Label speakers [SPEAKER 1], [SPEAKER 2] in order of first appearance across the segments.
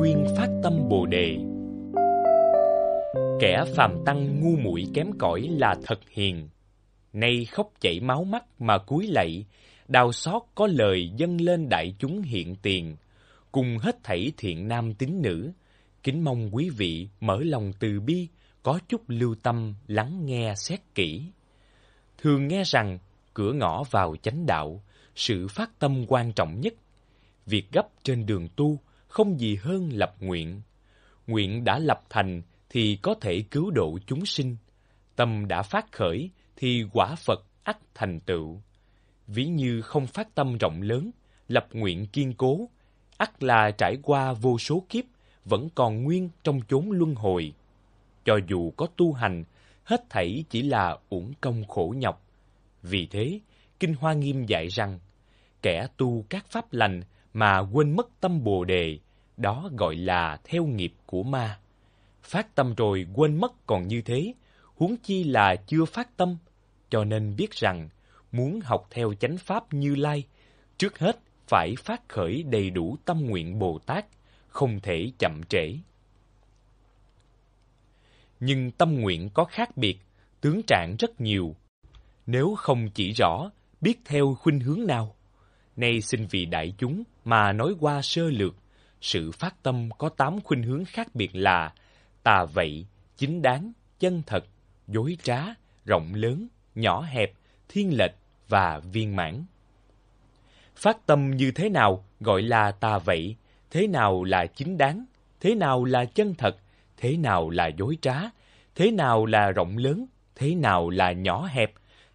[SPEAKER 1] khuyên phát tâm Bồ đề. Kẻ phàm tăng ngu muội kém cỏi là thật hiền, nay khóc chảy máu mắt mà cúi lạy, đau xót có lời dâng lên đại chúng hiện tiền, cùng hết thảy thiện nam tín nữ, kính mong quý vị mở lòng từ bi, có chút lưu tâm lắng nghe xét kỹ. Thường nghe rằng cửa ngõ vào chánh đạo, sự phát tâm quan trọng nhất. Việc gấp trên đường tu không gì hơn lập nguyện. Nguyện đã lập thành thì có thể cứu độ chúng sinh. Tâm đã phát khởi thì quả Phật ắt thành tựu. Ví như không phát tâm rộng lớn, lập nguyện kiên cố, ắt là trải qua vô số kiếp, vẫn còn nguyên trong chốn luân hồi. Cho dù có tu hành, hết thảy chỉ là uổng công khổ nhọc. Vì thế, Kinh Hoa Nghiêm dạy rằng, kẻ tu các pháp lành mà quên mất tâm bồ đề, đó gọi là theo nghiệp của ma. Phát tâm rồi quên mất còn như thế, huống chi là chưa phát tâm, cho nên biết rằng muốn học theo chánh pháp Như Lai, trước hết phải phát khởi đầy đủ tâm nguyện Bồ Tát, không thể chậm trễ. Nhưng tâm nguyện có khác biệt, tướng trạng rất nhiều. Nếu không chỉ rõ, biết theo khuynh hướng nào. Nay xin vị đại chúng mà nói qua sơ lược, sự phát tâm có tám khuynh hướng khác biệt là tà vậy, chính đáng, chân thật, dối trá, rộng lớn, nhỏ hẹp, thiên lệch và viên mãn. Phát tâm như thế nào gọi là tà vậy, thế nào là chính đáng, thế nào là chân thật, thế nào là dối trá, thế nào là rộng lớn, thế nào là nhỏ hẹp,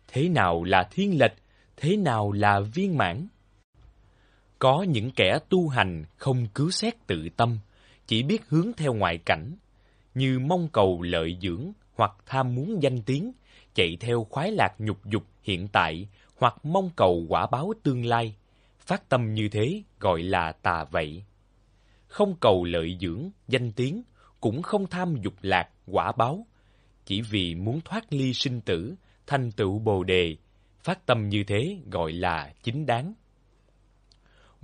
[SPEAKER 1] thế nào là thiên lệch, thế nào là viên mãn. Có những kẻ tu hành không cứu xét tự tâm, chỉ biết hướng theo ngoại cảnh, như mong cầu lợi dưỡng hoặc tham muốn danh tiếng, chạy theo khoái lạc nhục dục hiện tại hoặc mong cầu quả báo tương lai. Phát tâm như thế gọi là tà vậy. Không cầu lợi dưỡng, danh tiếng, cũng không tham dục lạc, quả báo. Chỉ vì muốn thoát ly sinh tử, thành tựu bồ đề, phát tâm như thế gọi là chính đáng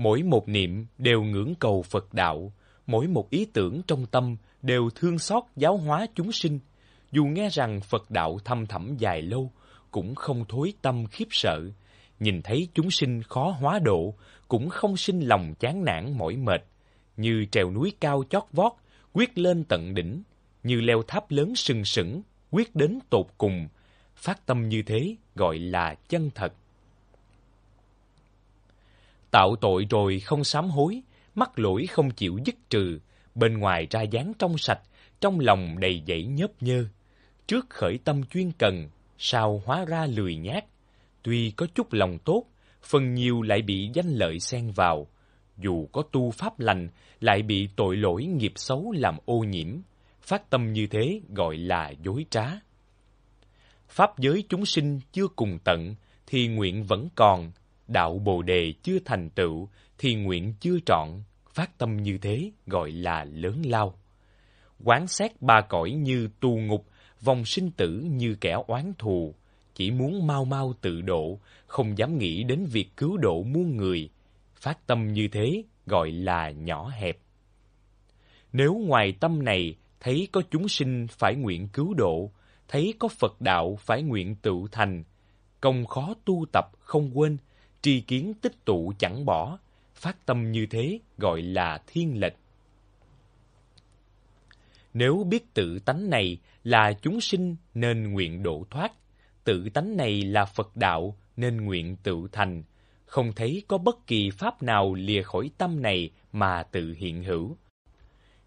[SPEAKER 1] mỗi một niệm đều ngưỡng cầu Phật đạo, mỗi một ý tưởng trong tâm đều thương xót giáo hóa chúng sinh. Dù nghe rằng Phật đạo thâm thẳm dài lâu, cũng không thối tâm khiếp sợ. Nhìn thấy chúng sinh khó hóa độ, cũng không sinh lòng chán nản mỏi mệt. Như trèo núi cao chót vót, quyết lên tận đỉnh. Như leo tháp lớn sừng sững, quyết đến tột cùng. Phát tâm như thế gọi là chân thật. Tạo tội rồi không sám hối, mắc lỗi không chịu dứt trừ, bên ngoài ra dáng trong sạch, trong lòng đầy dẫy nhớp nhơ. Trước khởi tâm chuyên cần, sao hóa ra lười nhát. Tuy có chút lòng tốt, phần nhiều lại bị danh lợi xen vào. Dù có tu pháp lành, lại bị tội lỗi nghiệp xấu làm ô nhiễm. Phát tâm như thế gọi là dối trá. Pháp giới chúng sinh chưa cùng tận, thì nguyện vẫn còn, đạo Bồ Đề chưa thành tựu, thì nguyện chưa trọn, phát tâm như thế gọi là lớn lao. Quán xét ba cõi như tù ngục, vòng sinh tử như kẻ oán thù, chỉ muốn mau mau tự độ, không dám nghĩ đến việc cứu độ muôn người. Phát tâm như thế gọi là nhỏ hẹp. Nếu ngoài tâm này thấy có chúng sinh phải nguyện cứu độ, thấy có Phật đạo phải nguyện tự thành, công khó tu tập không quên, tri kiến tích tụ chẳng bỏ, phát tâm như thế gọi là thiên lệch. Nếu biết tự tánh này là chúng sinh nên nguyện độ thoát, tự tánh này là Phật đạo nên nguyện tự thành, không thấy có bất kỳ pháp nào lìa khỏi tâm này mà tự hiện hữu.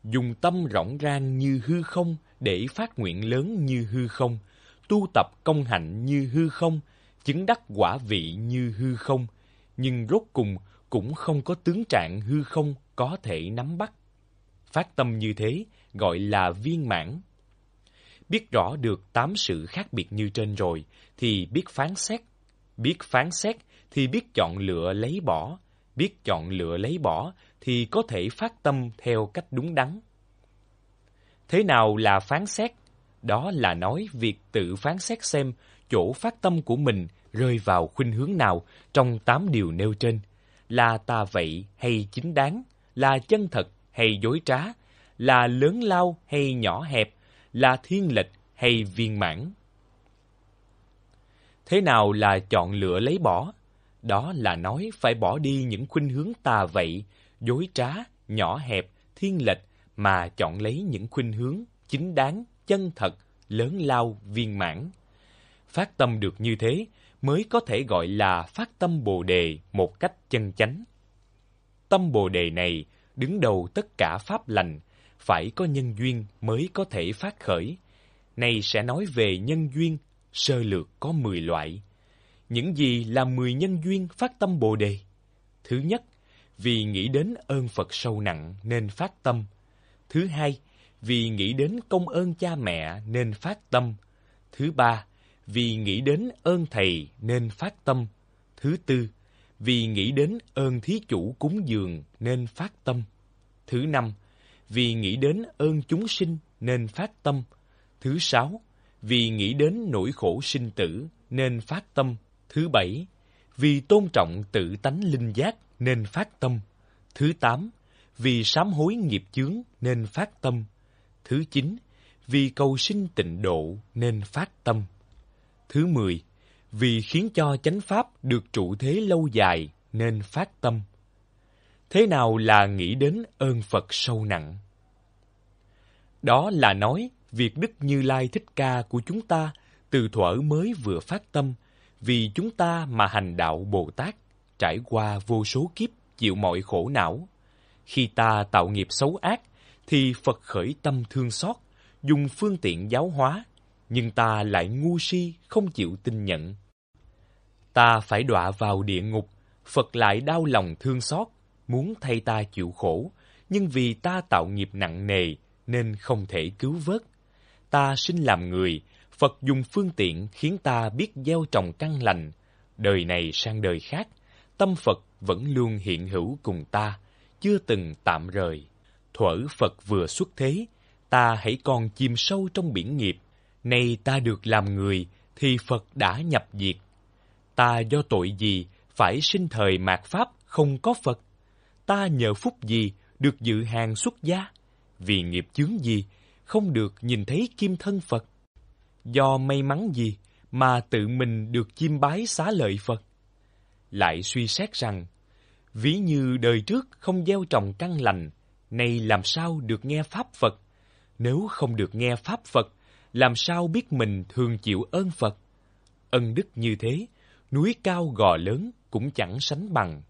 [SPEAKER 1] Dùng tâm rộng rang như hư không để phát nguyện lớn như hư không, tu tập công hạnh như hư không chứng đắc quả vị như hư không, nhưng rốt cùng cũng không có tướng trạng hư không có thể nắm bắt. Phát tâm như thế gọi là viên mãn. Biết rõ được tám sự khác biệt như trên rồi thì biết phán xét. Biết phán xét thì biết chọn lựa lấy bỏ. Biết chọn lựa lấy bỏ thì có thể phát tâm theo cách đúng đắn. Thế nào là phán xét? Đó là nói việc tự phán xét xem chỗ phát tâm của mình rơi vào khuynh hướng nào trong tám điều nêu trên, là tà vậy hay chính đáng, là chân thật hay dối trá, là lớn lao hay nhỏ hẹp, là thiên lệch hay viên mãn. Thế nào là chọn lựa lấy bỏ? Đó là nói phải bỏ đi những khuynh hướng tà vậy, dối trá, nhỏ hẹp, thiên lệch mà chọn lấy những khuynh hướng chính đáng, chân thật, lớn lao, viên mãn. Phát tâm được như thế mới có thể gọi là phát tâm Bồ đề một cách chân chánh. Tâm Bồ đề này đứng đầu tất cả pháp lành, phải có nhân duyên mới có thể phát khởi. Này sẽ nói về nhân duyên, sơ lược có 10 loại. Những gì là 10 nhân duyên phát tâm Bồ đề? Thứ nhất, vì nghĩ đến ơn Phật sâu nặng nên phát tâm. Thứ hai, vì nghĩ đến công ơn cha mẹ nên phát tâm. Thứ ba, vì nghĩ đến ơn thầy nên phát tâm. Thứ tư, vì nghĩ đến ơn thí chủ cúng dường nên phát tâm. Thứ năm, vì nghĩ đến ơn chúng sinh nên phát tâm. Thứ sáu, vì nghĩ đến nỗi khổ sinh tử nên phát tâm. Thứ bảy, vì tôn trọng tự tánh linh giác nên phát tâm. Thứ tám, vì sám hối nghiệp chướng nên phát tâm. Thứ 9. Vì cầu sinh tịnh độ nên phát tâm. Thứ 10. Vì khiến cho chánh pháp được trụ thế lâu dài nên phát tâm. Thế nào là nghĩ đến ơn Phật sâu nặng? Đó là nói việc Đức Như Lai Thích Ca của chúng ta từ thuở mới vừa phát tâm, vì chúng ta mà hành đạo Bồ Tát, trải qua vô số kiếp chịu mọi khổ não. Khi ta tạo nghiệp xấu ác, thì Phật khởi tâm thương xót, dùng phương tiện giáo hóa, nhưng ta lại ngu si không chịu tin nhận. Ta phải đọa vào địa ngục, Phật lại đau lòng thương xót, muốn thay ta chịu khổ, nhưng vì ta tạo nghiệp nặng nề nên không thể cứu vớt. Ta sinh làm người, Phật dùng phương tiện khiến ta biết gieo trồng căn lành, đời này sang đời khác, tâm Phật vẫn luôn hiện hữu cùng ta, chưa từng tạm rời thuở Phật vừa xuất thế, ta hãy còn chìm sâu trong biển nghiệp. Nay ta được làm người, thì Phật đã nhập diệt. Ta do tội gì phải sinh thời mạt Pháp không có Phật? Ta nhờ phúc gì được dự hàng xuất gia? Vì nghiệp chướng gì không được nhìn thấy kim thân Phật? Do may mắn gì mà tự mình được chiêm bái xá lợi Phật? Lại suy xét rằng, ví như đời trước không gieo trồng căn lành, nay làm sao được nghe Pháp Phật? Nếu không được nghe Pháp Phật, làm sao biết mình thường chịu ơn Phật? Ân đức như thế, núi cao gò lớn cũng chẳng sánh bằng.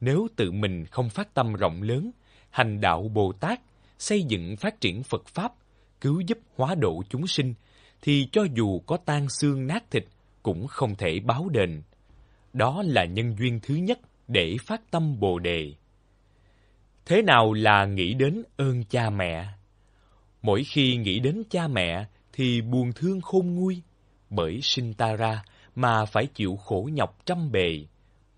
[SPEAKER 1] Nếu tự mình không phát tâm rộng lớn, hành đạo Bồ Tát, xây dựng phát triển Phật Pháp, cứu giúp hóa độ chúng sinh, thì cho dù có tan xương nát thịt cũng không thể báo đền. Đó là nhân duyên thứ nhất để phát tâm Bồ Đề thế nào là nghĩ đến ơn cha mẹ mỗi khi nghĩ đến cha mẹ thì buồn thương khôn nguôi bởi sinh ta ra mà phải chịu khổ nhọc trăm bề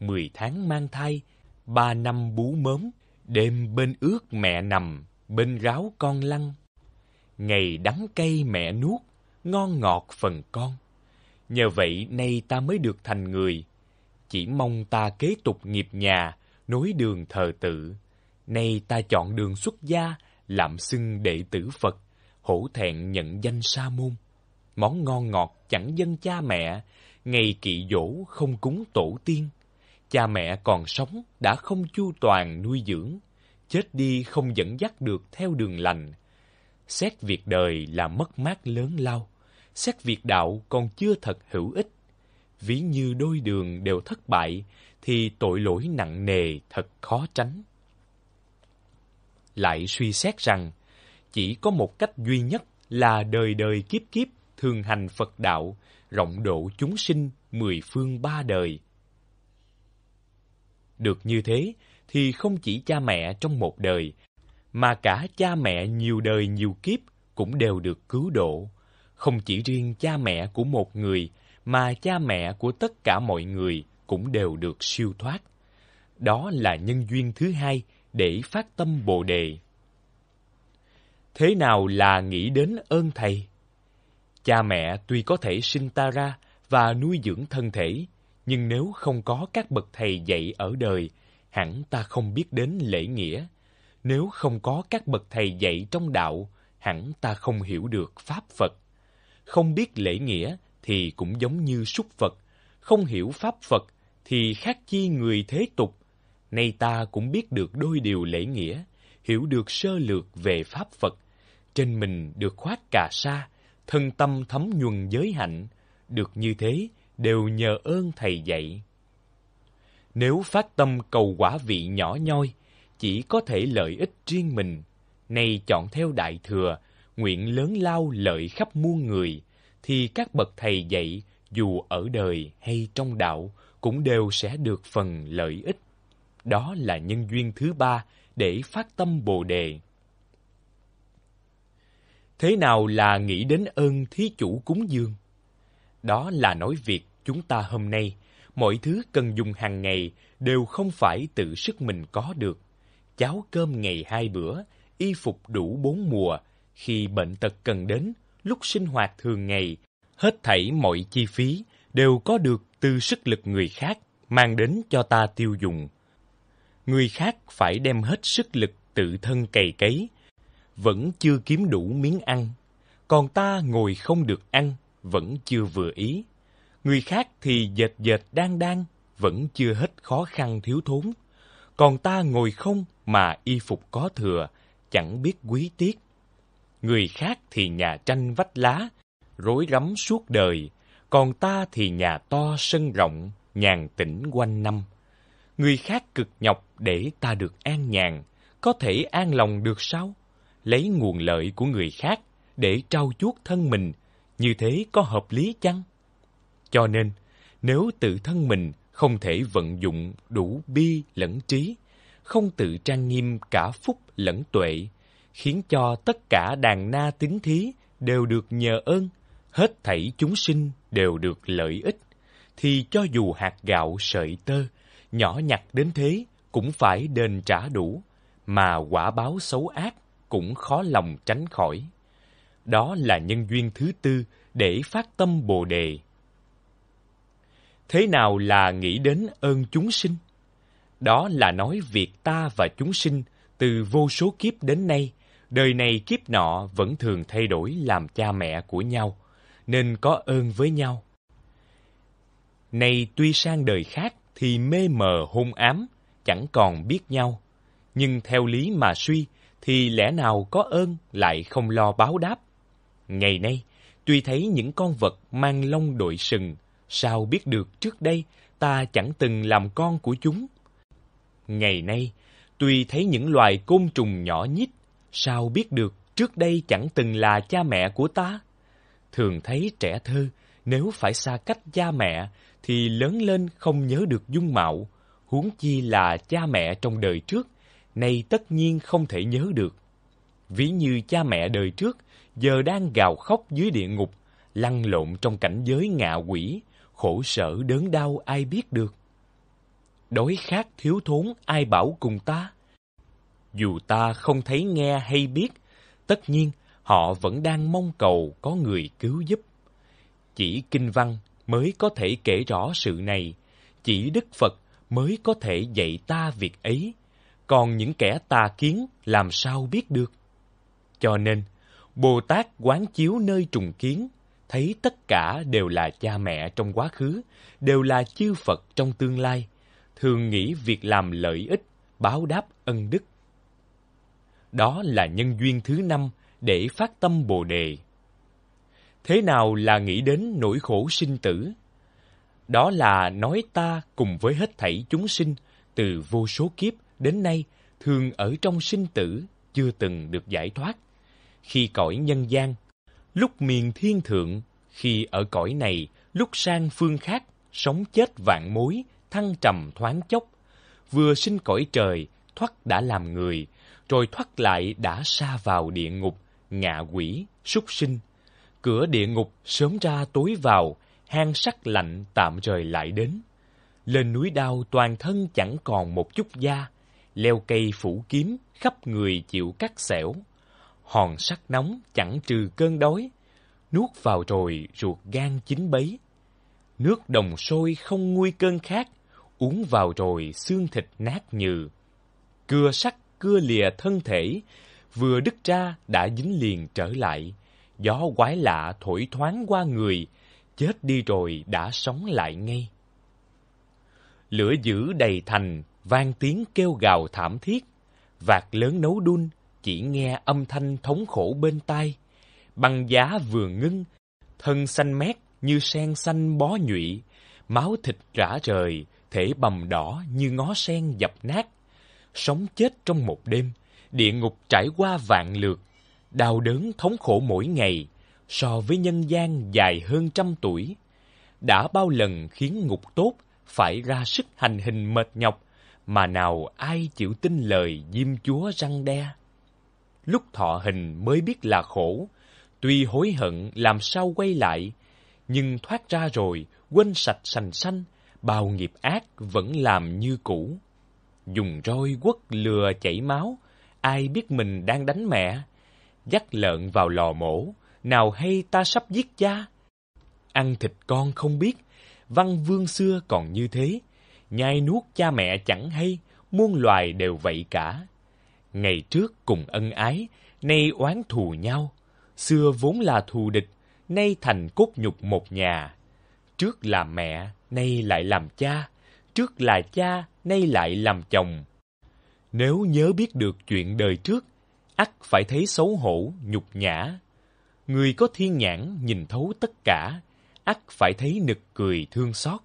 [SPEAKER 1] mười tháng mang thai ba năm bú mớm đêm bên ướt mẹ nằm bên ráo con lăn ngày đắng cay mẹ nuốt ngon ngọt phần con nhờ vậy nay ta mới được thành người chỉ mong ta kế tục nghiệp nhà nối đường thờ tự Nay ta chọn đường xuất gia, lạm xưng đệ tử Phật, hổ thẹn nhận danh sa môn. Món ngon ngọt chẳng dân cha mẹ, ngày kỵ dỗ không cúng tổ tiên. Cha mẹ còn sống đã không chu toàn nuôi dưỡng, chết đi không dẫn dắt được theo đường lành. Xét việc đời là mất mát lớn lao, xét việc đạo còn chưa thật hữu ích. Ví như đôi đường đều thất bại, thì tội lỗi nặng nề thật khó tránh lại suy xét rằng chỉ có một cách duy nhất là đời đời kiếp kiếp thường hành Phật đạo, rộng độ chúng sinh mười phương ba đời. Được như thế thì không chỉ cha mẹ trong một đời, mà cả cha mẹ nhiều đời nhiều kiếp cũng đều được cứu độ. Không chỉ riêng cha mẹ của một người, mà cha mẹ của tất cả mọi người cũng đều được siêu thoát. Đó là nhân duyên thứ hai để phát tâm Bồ đề. Thế nào là nghĩ đến ơn thầy? Cha mẹ tuy có thể sinh ta ra và nuôi dưỡng thân thể, nhưng nếu không có các bậc thầy dạy ở đời, hẳn ta không biết đến lễ nghĩa. Nếu không có các bậc thầy dạy trong đạo, hẳn ta không hiểu được pháp Phật. Không biết lễ nghĩa thì cũng giống như súc Phật, không hiểu pháp Phật thì khác chi người thế tục Nay ta cũng biết được đôi điều lễ nghĩa, hiểu được sơ lược về Pháp Phật, trên mình được khoát cà sa, thân tâm thấm nhuần giới hạnh, được như thế đều nhờ ơn Thầy dạy. Nếu phát tâm cầu quả vị nhỏ nhoi, chỉ có thể lợi ích riêng mình, nay chọn theo Đại Thừa, nguyện lớn lao lợi khắp muôn người, thì các bậc Thầy dạy dù ở đời hay trong đạo cũng đều sẽ được phần lợi ích. Đó là nhân duyên thứ ba để phát tâm Bồ đề. Thế nào là nghĩ đến ơn thí chủ cúng dường? Đó là nói việc chúng ta hôm nay, mọi thứ cần dùng hàng ngày đều không phải tự sức mình có được. Cháo cơm ngày hai bữa, y phục đủ bốn mùa, khi bệnh tật cần đến, lúc sinh hoạt thường ngày, hết thảy mọi chi phí đều có được từ sức lực người khác mang đến cho ta tiêu dùng người khác phải đem hết sức lực tự thân cày cấy, vẫn chưa kiếm đủ miếng ăn, còn ta ngồi không được ăn, vẫn chưa vừa ý. Người khác thì dệt dệt đang đang, vẫn chưa hết khó khăn thiếu thốn. Còn ta ngồi không mà y phục có thừa, chẳng biết quý tiếc. Người khác thì nhà tranh vách lá, rối rắm suốt đời, còn ta thì nhà to sân rộng, nhàn tĩnh quanh năm. Người khác cực nhọc để ta được an nhàn, có thể an lòng được sao? Lấy nguồn lợi của người khác để trau chuốt thân mình, như thế có hợp lý chăng? Cho nên, nếu tự thân mình không thể vận dụng đủ bi lẫn trí, không tự trang nghiêm cả phúc lẫn tuệ, khiến cho tất cả đàn na tín thí đều được nhờ ơn, hết thảy chúng sinh đều được lợi ích, thì cho dù hạt gạo sợi tơ nhỏ nhặt đến thế cũng phải đền trả đủ, mà quả báo xấu ác cũng khó lòng tránh khỏi. Đó là nhân duyên thứ tư để phát tâm Bồ đề. Thế nào là nghĩ đến ơn chúng sinh? Đó là nói việc ta và chúng sinh từ vô số kiếp đến nay, đời này kiếp nọ vẫn thường thay đổi làm cha mẹ của nhau, nên có ơn với nhau. nay tuy sang đời khác, thì mê mờ hôn ám, chẳng còn biết nhau. Nhưng theo lý mà suy, thì lẽ nào có ơn lại không lo báo đáp. Ngày nay, tuy thấy những con vật mang lông đội sừng, sao biết được trước đây ta chẳng từng làm con của chúng. Ngày nay, tuy thấy những loài côn trùng nhỏ nhít, sao biết được trước đây chẳng từng là cha mẹ của ta. Thường thấy trẻ thơ, nếu phải xa cách cha mẹ, thì lớn lên không nhớ được dung mạo, huống chi là cha mẹ trong đời trước, nay tất nhiên không thể nhớ được. Ví như cha mẹ đời trước giờ đang gào khóc dưới địa ngục, lăn lộn trong cảnh giới ngạ quỷ, khổ sở đớn đau ai biết được. đối khác thiếu thốn ai bảo cùng ta? Dù ta không thấy nghe hay biết, tất nhiên họ vẫn đang mong cầu có người cứu giúp. Chỉ kinh văn mới có thể kể rõ sự này, chỉ Đức Phật mới có thể dạy ta việc ấy, còn những kẻ tà kiến làm sao biết được. Cho nên, Bồ Tát quán chiếu nơi trùng kiến, thấy tất cả đều là cha mẹ trong quá khứ, đều là chư Phật trong tương lai, thường nghĩ việc làm lợi ích, báo đáp ân đức. Đó là nhân duyên thứ năm để phát tâm Bồ Đề thế nào là nghĩ đến nỗi khổ sinh tử đó là nói ta cùng với hết thảy chúng sinh từ vô số kiếp đến nay thường ở trong sinh tử chưa từng được giải thoát khi cõi nhân gian lúc miền thiên thượng khi ở cõi này lúc sang phương khác sống chết vạn mối thăng trầm thoáng chốc vừa sinh cõi trời thoát đã làm người rồi thoát lại đã xa vào địa ngục ngạ quỷ súc sinh Cửa địa ngục sớm ra tối vào, hang sắc lạnh tạm trời lại đến. Lên núi đao toàn thân chẳng còn một chút da, leo cây phủ kiếm, khắp người chịu cắt xẻo. Hòn sắt nóng chẳng trừ cơn đói, nuốt vào rồi ruột gan chín bấy. Nước đồng sôi không nguôi cơn khát, uống vào rồi xương thịt nát nhừ. Cưa sắt cưa lìa thân thể, vừa đứt ra đã dính liền trở lại, gió quái lạ thổi thoáng qua người, chết đi rồi đã sống lại ngay. Lửa dữ đầy thành, vang tiếng kêu gào thảm thiết, vạt lớn nấu đun, chỉ nghe âm thanh thống khổ bên tai. Băng giá vừa ngưng, thân xanh mét như sen xanh bó nhụy, máu thịt rã rời, thể bầm đỏ như ngó sen dập nát. Sống chết trong một đêm, địa ngục trải qua vạn lượt, đau đớn thống khổ mỗi ngày so với nhân gian dài hơn trăm tuổi. Đã bao lần khiến ngục tốt phải ra sức hành hình mệt nhọc, mà nào ai chịu tin lời diêm chúa răng đe. Lúc thọ hình mới biết là khổ, tuy hối hận làm sao quay lại, nhưng thoát ra rồi quên sạch sành xanh, bao nghiệp ác vẫn làm như cũ. Dùng roi quất lừa chảy máu, ai biết mình đang đánh mẹ, dắt lợn vào lò mổ, nào hay ta sắp giết cha. Ăn thịt con không biết, văn vương xưa còn như thế, nhai nuốt cha mẹ chẳng hay, muôn loài đều vậy cả. Ngày trước cùng ân ái, nay oán thù nhau, xưa vốn là thù địch, nay thành cốt nhục một nhà. Trước là mẹ, nay lại làm cha, trước là cha, nay lại làm chồng. Nếu nhớ biết được chuyện đời trước, ắt phải thấy xấu hổ, nhục nhã. Người có thiên nhãn nhìn thấu tất cả, ắt phải thấy nực cười thương xót.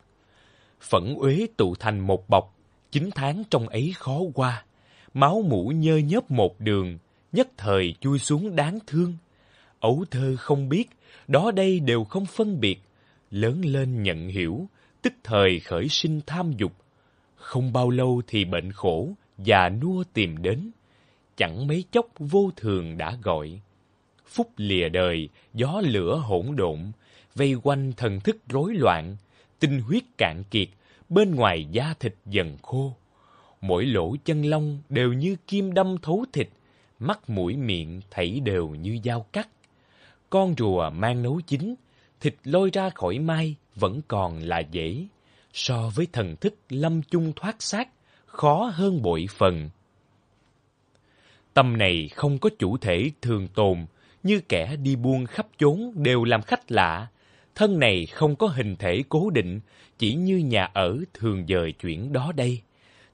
[SPEAKER 1] Phẫn uế tụ thành một bọc, chín tháng trong ấy khó qua. Máu mũ nhơ nhớp một đường, nhất thời chui xuống đáng thương. Ấu thơ không biết, đó đây đều không phân biệt. Lớn lên nhận hiểu, tức thời khởi sinh tham dục. Không bao lâu thì bệnh khổ, già nua tìm đến chẳng mấy chốc vô thường đã gọi. phút lìa đời, gió lửa hỗn độn, vây quanh thần thức rối loạn, tinh huyết cạn kiệt, bên ngoài da thịt dần khô. Mỗi lỗ chân lông đều như kim đâm thấu thịt, mắt mũi miệng thảy đều như dao cắt. Con rùa mang nấu chín, thịt lôi ra khỏi mai vẫn còn là dễ. So với thần thức lâm chung thoát xác, khó hơn bội phần. Tâm này không có chủ thể thường tồn, như kẻ đi buôn khắp chốn đều làm khách lạ. Thân này không có hình thể cố định, chỉ như nhà ở thường dời chuyển đó đây.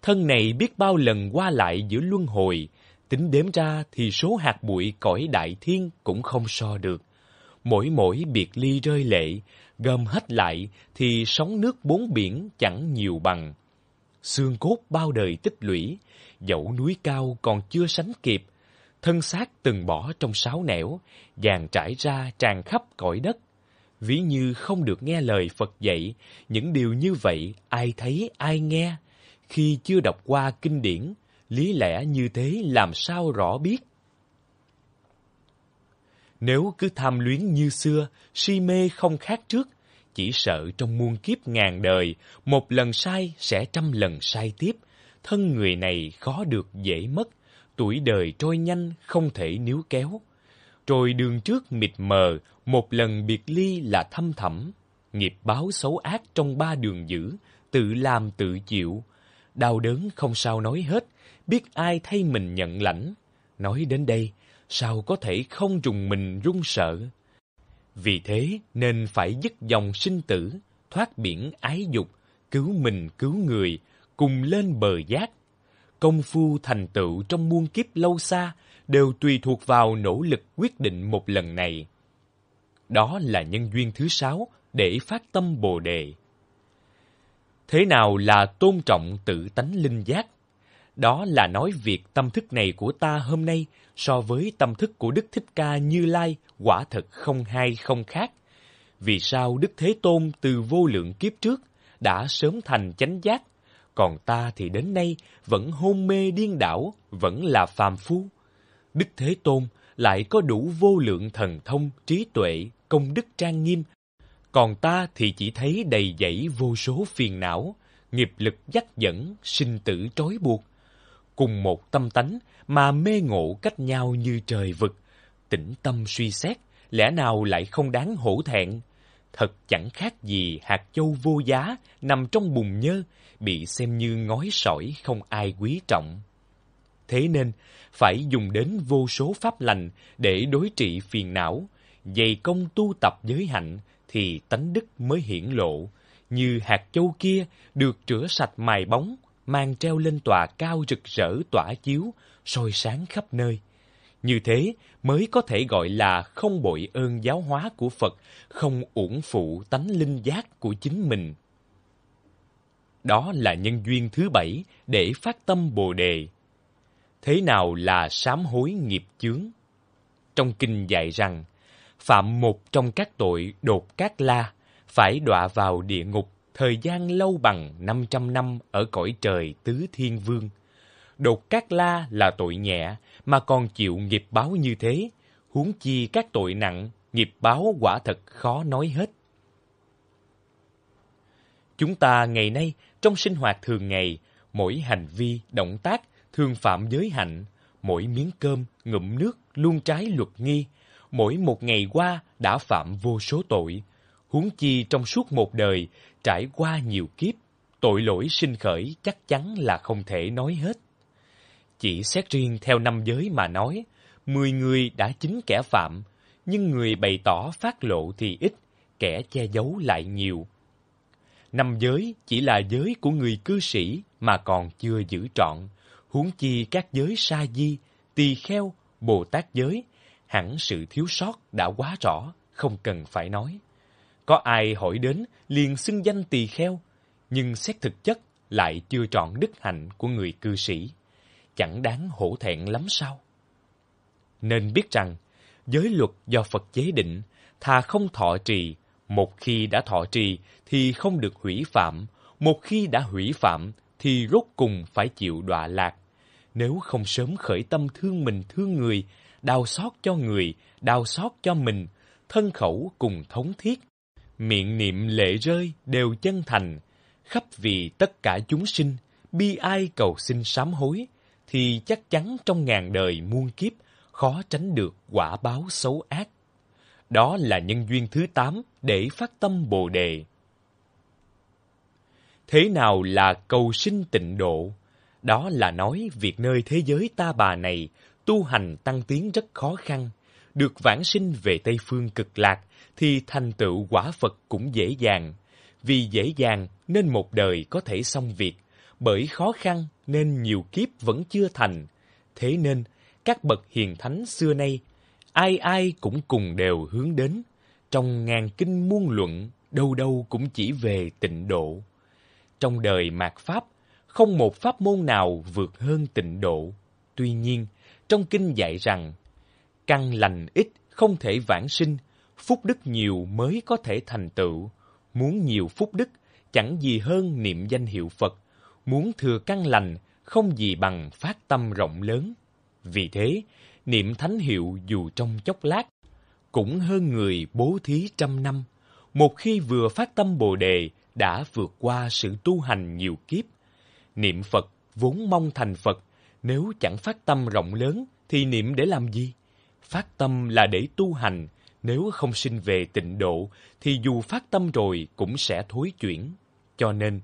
[SPEAKER 1] Thân này biết bao lần qua lại giữa luân hồi, tính đếm ra thì số hạt bụi cõi đại thiên cũng không so được. Mỗi mỗi biệt ly rơi lệ, gom hết lại thì sóng nước bốn biển chẳng nhiều bằng xương cốt bao đời tích lũy, dẫu núi cao còn chưa sánh kịp, thân xác từng bỏ trong sáo nẻo, dàn trải ra tràn khắp cõi đất. Ví như không được nghe lời Phật dạy, những điều như vậy ai thấy ai nghe, khi chưa đọc qua kinh điển, lý lẽ như thế làm sao rõ biết. Nếu cứ tham luyến như xưa, si mê không khác trước, chỉ sợ trong muôn kiếp ngàn đời, một lần sai sẽ trăm lần sai tiếp. Thân người này khó được dễ mất, tuổi đời trôi nhanh không thể níu kéo. Rồi đường trước mịt mờ, một lần biệt ly là thâm thẳm. Nghiệp báo xấu ác trong ba đường dữ, tự làm tự chịu. Đau đớn không sao nói hết, biết ai thay mình nhận lãnh. Nói đến đây, sao có thể không rùng mình run sợ? Vì thế nên phải dứt dòng sinh tử, thoát biển ái dục, cứu mình cứu người, cùng lên bờ giác. Công phu thành tựu trong muôn kiếp lâu xa đều tùy thuộc vào nỗ lực quyết định một lần này. Đó là nhân duyên thứ sáu để phát tâm Bồ Đề. Thế nào là tôn trọng tự tánh linh giác? Đó là nói việc tâm thức này của ta hôm nay so với tâm thức của Đức Thích Ca Như Lai quả thật không hay không khác. Vì sao Đức Thế Tôn từ vô lượng kiếp trước đã sớm thành chánh giác, còn ta thì đến nay vẫn hôn mê điên đảo, vẫn là phàm phu. Đức Thế Tôn lại có đủ vô lượng thần thông, trí tuệ, công đức trang nghiêm, còn ta thì chỉ thấy đầy dẫy vô số phiền não, nghiệp lực dắt dẫn, sinh tử trói buộc, cùng một tâm tánh mà mê ngộ cách nhau như trời vực, tĩnh tâm suy xét, lẽ nào lại không đáng hổ thẹn? Thật chẳng khác gì hạt châu vô giá nằm trong bùn nhơ, bị xem như ngói sỏi không ai quý trọng. Thế nên, phải dùng đến vô số pháp lành để đối trị phiền não, dày công tu tập giới hạnh thì tánh đức mới hiển lộ, như hạt châu kia được rửa sạch mài bóng, mang treo lên tòa cao rực rỡ tỏa chiếu, soi sáng khắp nơi. Như thế mới có thể gọi là không bội ơn giáo hóa của Phật, không uổng phụ tánh linh giác của chính mình. Đó là nhân duyên thứ bảy để phát tâm Bồ Đề. Thế nào là sám hối nghiệp chướng? Trong kinh dạy rằng, phạm một trong các tội đột các la, phải đọa vào địa ngục thời gian lâu bằng 500 năm ở cõi trời tứ thiên vương. Đột các la là tội nhẹ mà còn chịu nghiệp báo như thế, huống chi các tội nặng, nghiệp báo quả thật khó nói hết. Chúng ta ngày nay trong sinh hoạt thường ngày, mỗi hành vi, động tác thường phạm giới hạnh, mỗi miếng cơm, ngụm nước luôn trái luật nghi, mỗi một ngày qua đã phạm vô số tội, huống chi trong suốt một đời, trải qua nhiều kiếp, tội lỗi sinh khởi chắc chắn là không thể nói hết. Chỉ xét riêng theo năm giới mà nói, mười người đã chính kẻ phạm, nhưng người bày tỏ phát lộ thì ít, kẻ che giấu lại nhiều. Năm giới chỉ là giới của người cư sĩ mà còn chưa giữ trọn, huống chi các giới sa di, tỳ kheo, bồ tát giới, hẳn sự thiếu sót đã quá rõ, không cần phải nói. Có ai hỏi đến liền xưng danh tỳ kheo, nhưng xét thực chất lại chưa trọn đức hạnh của người cư sĩ. Chẳng đáng hổ thẹn lắm sao? Nên biết rằng, giới luật do Phật chế định, thà không thọ trì, một khi đã thọ trì thì không được hủy phạm, một khi đã hủy phạm thì rốt cùng phải chịu đọa lạc. Nếu không sớm khởi tâm thương mình thương người, đau xót cho người, đau xót cho mình, thân khẩu cùng thống thiết miệng niệm lệ rơi đều chân thành, khắp vì tất cả chúng sinh, bi ai cầu xin sám hối, thì chắc chắn trong ngàn đời muôn kiếp khó tránh được quả báo xấu ác. Đó là nhân duyên thứ tám để phát tâm Bồ Đề. Thế nào là cầu sinh tịnh độ? Đó là nói việc nơi thế giới ta bà này tu hành tăng tiến rất khó khăn, được vãng sinh về Tây Phương cực lạc thì thành tựu quả Phật cũng dễ dàng. Vì dễ dàng nên một đời có thể xong việc, bởi khó khăn nên nhiều kiếp vẫn chưa thành. Thế nên, các bậc hiền thánh xưa nay, ai ai cũng cùng đều hướng đến, trong ngàn kinh muôn luận, đâu đâu cũng chỉ về tịnh độ. Trong đời mạt Pháp, không một pháp môn nào vượt hơn tịnh độ. Tuy nhiên, trong kinh dạy rằng, căn lành ít không thể vãng sinh, phúc đức nhiều mới có thể thành tựu. Muốn nhiều phúc đức, chẳng gì hơn niệm danh hiệu Phật. Muốn thừa căn lành, không gì bằng phát tâm rộng lớn. Vì thế, niệm thánh hiệu dù trong chốc lát, cũng hơn người bố thí trăm năm. Một khi vừa phát tâm Bồ Đề, đã vượt qua sự tu hành nhiều kiếp. Niệm Phật vốn mong thành Phật, nếu chẳng phát tâm rộng lớn thì niệm để làm gì? Phát tâm là để tu hành, nếu không sinh về tịnh độ thì dù phát tâm rồi cũng sẽ thối chuyển. Cho nên,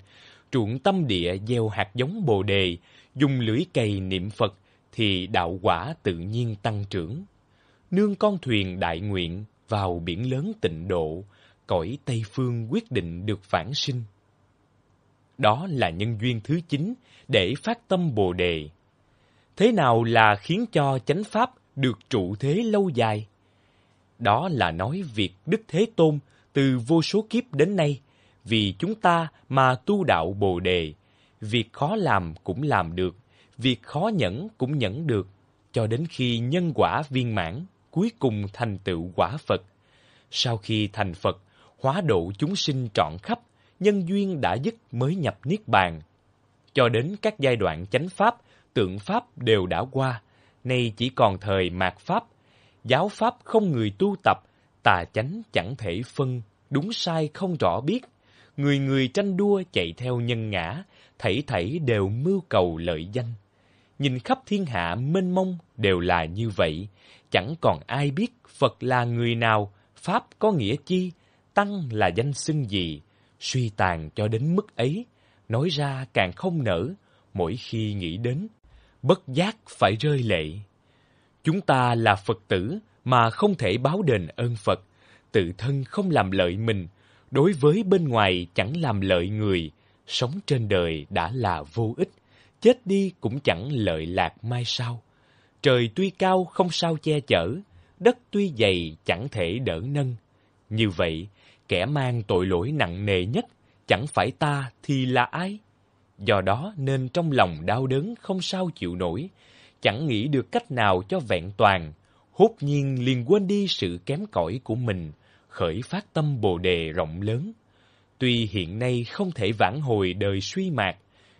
[SPEAKER 1] ruộng tâm địa gieo hạt giống bồ đề, dùng lưỡi cày niệm Phật thì đạo quả tự nhiên tăng trưởng. Nương con thuyền đại nguyện vào biển lớn tịnh độ, cõi Tây Phương quyết định được phản sinh. Đó là nhân duyên thứ chín để phát tâm Bồ Đề. Thế nào là khiến cho chánh pháp được trụ thế lâu dài? Đó là nói việc Đức Thế Tôn từ vô số kiếp đến nay, vì chúng ta mà tu đạo Bồ đề, việc khó làm cũng làm được, việc khó nhẫn cũng nhẫn được, cho đến khi nhân quả viên mãn, cuối cùng thành tựu quả Phật. Sau khi thành Phật, hóa độ chúng sinh trọn khắp, nhân duyên đã dứt mới nhập niết bàn. Cho đến các giai đoạn chánh pháp, tượng pháp đều đã qua, nay chỉ còn thời mạt pháp giáo pháp không người tu tập, tà chánh chẳng thể phân, đúng sai không rõ biết. Người người tranh đua chạy theo nhân ngã, thảy thảy đều mưu cầu lợi danh. Nhìn khắp thiên hạ mênh mông đều là như vậy, chẳng còn ai biết Phật là người nào, Pháp có nghĩa chi, Tăng là danh xưng gì, suy tàn cho đến mức ấy, nói ra càng không nở, mỗi khi nghĩ đến, bất giác phải rơi lệ. Chúng ta là Phật tử mà không thể báo đền ơn Phật, tự thân không làm lợi mình, đối với bên ngoài chẳng làm lợi người, sống trên đời đã là vô ích, chết đi cũng chẳng lợi lạc mai sau. Trời tuy cao không sao che chở, đất tuy dày chẳng thể đỡ nâng. Như vậy, kẻ mang tội lỗi nặng nề nhất chẳng phải ta thì là ai? Do đó nên trong lòng đau đớn không sao chịu nổi, chẳng nghĩ được cách nào cho vẹn toàn, hốt nhiên liền quên đi sự kém cỏi của mình, khởi phát tâm Bồ đề rộng lớn. Tuy hiện nay không thể vãn hồi đời suy mạc,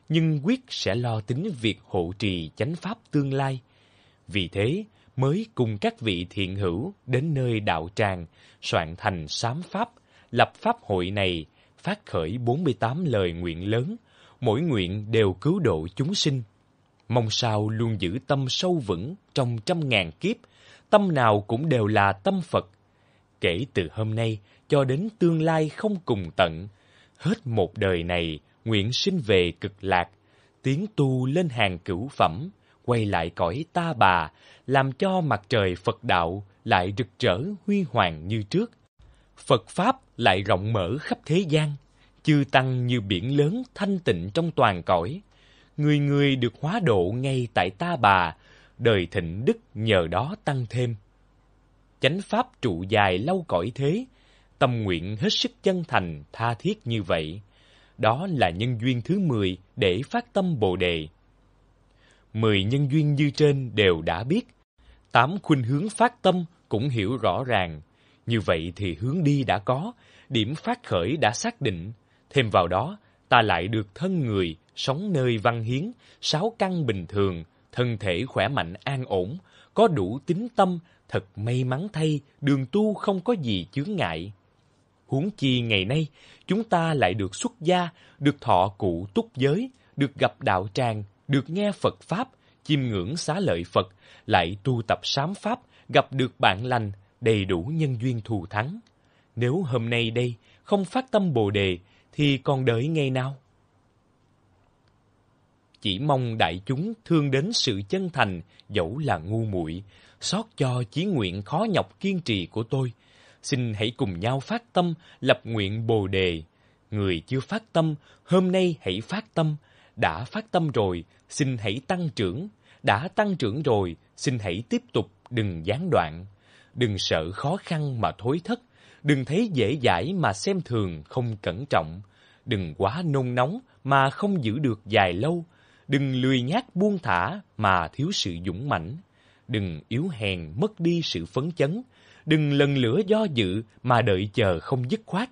[SPEAKER 1] nhưng quyết sẽ lo tính việc hộ trì chánh pháp tương lai. Vì thế, mới cùng các vị thiện hữu đến nơi đạo tràng, soạn thành sám pháp, lập pháp hội này, phát khởi 48 lời nguyện lớn, mỗi nguyện đều cứu độ chúng sinh. Mong sao luôn giữ tâm sâu vững trong trăm ngàn kiếp, tâm nào cũng đều là tâm Phật. Kể từ hôm nay cho đến tương lai không cùng tận, hết một đời này nguyện sinh về cực lạc, tiến tu lên hàng cửu phẩm, quay lại cõi ta bà, làm cho mặt trời Phật đạo lại rực rỡ huy hoàng như trước. Phật Pháp lại rộng mở khắp thế gian, chư tăng như biển lớn thanh tịnh trong toàn cõi, người người được hóa độ ngay tại ta bà, đời thịnh đức nhờ đó tăng thêm. Chánh pháp trụ dài lâu cõi thế, tâm nguyện hết sức chân thành, tha thiết như vậy. Đó là nhân duyên thứ 10 để phát tâm Bồ Đề. Mười nhân duyên như trên đều đã biết, tám khuynh hướng phát tâm cũng hiểu rõ ràng. Như vậy thì hướng đi đã có, điểm phát khởi đã xác định, thêm vào đó ta lại được thân người, sống nơi văn hiến, sáu căn bình thường, thân thể khỏe mạnh an ổn, có đủ tính tâm, thật may mắn thay, đường tu không có gì chướng ngại. Huống chi ngày nay, chúng ta lại được xuất gia, được thọ cụ túc giới, được gặp đạo tràng, được nghe Phật Pháp, chiêm ngưỡng xá lợi Phật, lại tu tập sám Pháp, gặp được bạn lành, đầy đủ nhân duyên thù thắng. Nếu hôm nay đây không phát tâm Bồ Đề, thì còn đợi ngày nào? Chỉ mong đại chúng thương đến sự chân thành, dẫu là ngu muội, xót cho chí nguyện khó nhọc kiên trì của tôi. Xin hãy cùng nhau phát tâm lập nguyện Bồ đề. Người chưa phát tâm, hôm nay hãy phát tâm. Đã phát tâm rồi, xin hãy tăng trưởng. Đã tăng trưởng rồi, xin hãy tiếp tục, đừng gián đoạn. Đừng sợ khó khăn mà thối thất, đừng thấy dễ dãi mà xem thường không cẩn trọng, đừng quá nôn nóng mà không giữ được dài lâu, đừng lười nhác buông thả mà thiếu sự dũng mãnh, đừng yếu hèn mất đi sự phấn chấn, đừng lần lửa do dự mà đợi chờ không dứt khoát,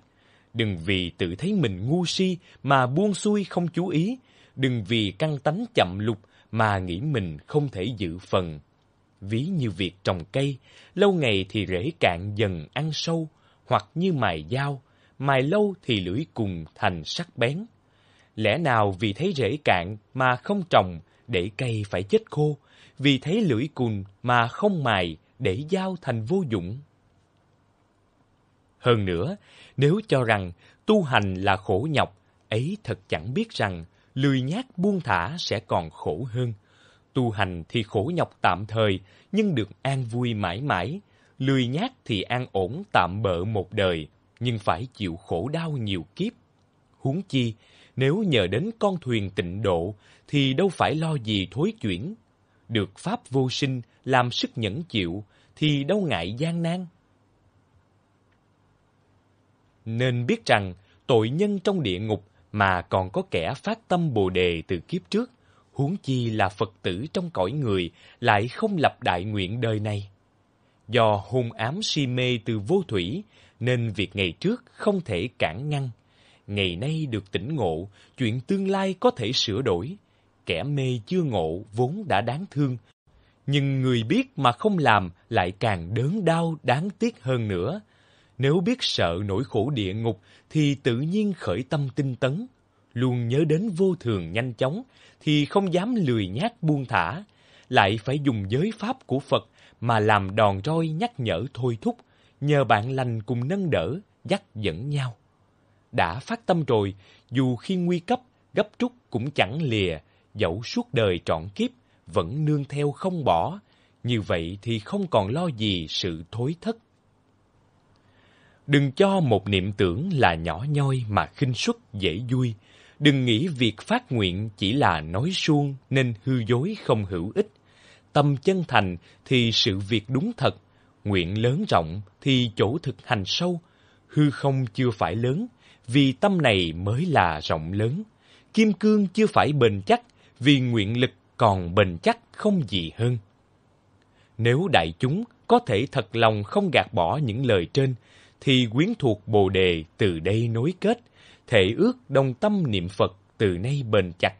[SPEAKER 1] đừng vì tự thấy mình ngu si mà buông xuôi không chú ý, đừng vì căng tánh chậm lục mà nghĩ mình không thể dự phần. Ví như việc trồng cây, lâu ngày thì rễ cạn dần ăn sâu, hoặc như mài dao, mài lâu thì lưỡi cùng thành sắc bén. Lẽ nào vì thấy rễ cạn mà không trồng, để cây phải chết khô, vì thấy lưỡi cùn mà không mài, để dao thành vô dụng. Hơn nữa, nếu cho rằng tu hành là khổ nhọc, ấy thật chẳng biết rằng lười nhát buông thả sẽ còn khổ hơn. Tu hành thì khổ nhọc tạm thời, nhưng được an vui mãi mãi, lười nhác thì an ổn tạm bợ một đời, nhưng phải chịu khổ đau nhiều kiếp. Huống chi, nếu nhờ đến con thuyền tịnh độ thì đâu phải lo gì thối chuyển. Được pháp vô sinh làm sức nhẫn chịu thì đâu ngại gian nan. Nên biết rằng tội nhân trong địa ngục mà còn có kẻ phát tâm Bồ đề từ kiếp trước, huống chi là Phật tử trong cõi người lại không lập đại nguyện đời này. Do hung ám si mê từ vô thủy, nên việc ngày trước không thể cản ngăn. Ngày nay được tỉnh ngộ, chuyện tương lai có thể sửa đổi. Kẻ mê chưa ngộ vốn đã đáng thương, nhưng người biết mà không làm lại càng đớn đau đáng tiếc hơn nữa. Nếu biết sợ nỗi khổ địa ngục thì tự nhiên khởi tâm tinh tấn, luôn nhớ đến vô thường nhanh chóng thì không dám lười nhác buông thả, lại phải dùng giới pháp của Phật mà làm đòn roi nhắc nhở thôi thúc, nhờ bạn lành cùng nâng đỡ, dắt dẫn nhau. Đã phát tâm rồi, dù khi nguy cấp, gấp rút cũng chẳng lìa, dẫu suốt đời trọn kiếp, vẫn nương theo không bỏ, như vậy thì không còn lo gì sự thối thất. Đừng cho một niệm tưởng là nhỏ nhoi mà khinh suất dễ vui. Đừng nghĩ việc phát nguyện chỉ là nói suông nên hư dối không hữu ích tâm chân thành thì sự việc đúng thật, nguyện lớn rộng thì chỗ thực hành sâu, hư không chưa phải lớn, vì tâm này mới là rộng lớn, kim cương chưa phải bền chắc, vì nguyện lực còn bền chắc không gì hơn. Nếu đại chúng có thể thật lòng không gạt bỏ những lời trên, thì quyến thuộc Bồ Đề từ đây nối kết, thể ước đồng tâm niệm Phật từ nay bền chặt,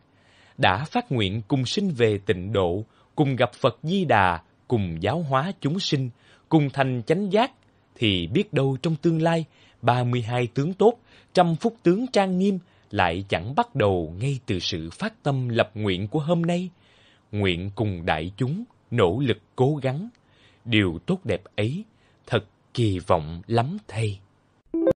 [SPEAKER 1] đã phát nguyện cùng sinh về tịnh độ, cùng gặp Phật Di Đà, cùng giáo hóa chúng sinh, cùng thành chánh giác, thì biết đâu trong tương lai, 32 tướng tốt, trăm phúc tướng trang nghiêm lại chẳng bắt đầu ngay từ sự phát tâm lập nguyện của hôm nay. Nguyện cùng đại chúng, nỗ lực cố gắng. Điều tốt đẹp ấy, thật kỳ vọng lắm thầy.